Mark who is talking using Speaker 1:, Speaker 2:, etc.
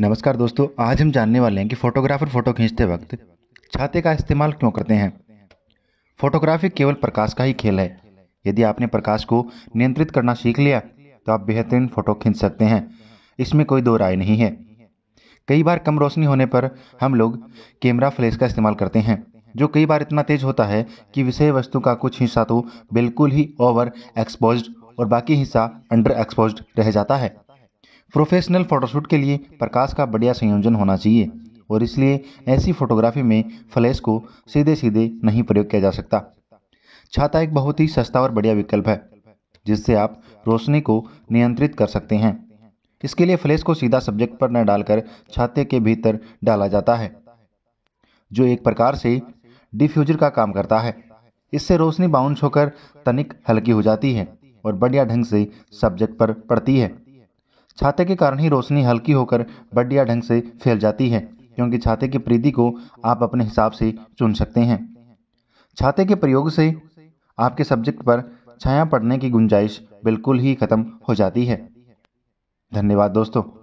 Speaker 1: नमस्कार दोस्तों आज हम जानने वाले हैं कि फोटोग्राफर फोटो खींचते वक्त छाते का इस्तेमाल क्यों करते हैं फोटोग्राफी केवल प्रकाश का ही खेल है यदि आपने प्रकाश को नियंत्रित करना सीख लिया तो आप बेहतरीन फोटो खींच सकते हैं इसमें कोई दो राय नहीं है कई बार कम रोशनी होने पर हम लोग कैमरा फ्लैश का इस्तेमाल करते हैं जो कई बार इतना तेज होता है कि विषय वस्तु का कुछ हिस्सा तो बिल्कुल ही ओवर एक्सपोज और बाकी हिस्सा अंडर एक्सपोज रह जाता है प्रोफेशनल फ़ोटोशूट के लिए प्रकाश का बढ़िया संयोजन होना चाहिए और इसलिए ऐसी फोटोग्राफी में फ्लैश को सीधे सीधे नहीं प्रयोग किया जा सकता छाता एक बहुत ही सस्ता और बढ़िया विकल्प है जिससे आप रोशनी को नियंत्रित कर सकते हैं इसके लिए फ्लैश को सीधा सब्जेक्ट पर न डालकर छाते के भीतर डाला जाता है जो एक प्रकार से डिफ्यूजर का काम करता है इससे रोशनी बाउंस होकर तनिक हल्की हो जाती है और बढ़िया ढंग से सब्जेक्ट पर पड़ती है छाते के कारण ही रोशनी हल्की होकर बढ़िया ढंग से फैल जाती है क्योंकि छाते की परिधि को आप अपने हिसाब से चुन सकते हैं छाते के प्रयोग से आपके सब्जेक्ट पर छाया पड़ने की गुंजाइश बिल्कुल ही ख़त्म हो जाती है धन्यवाद दोस्तों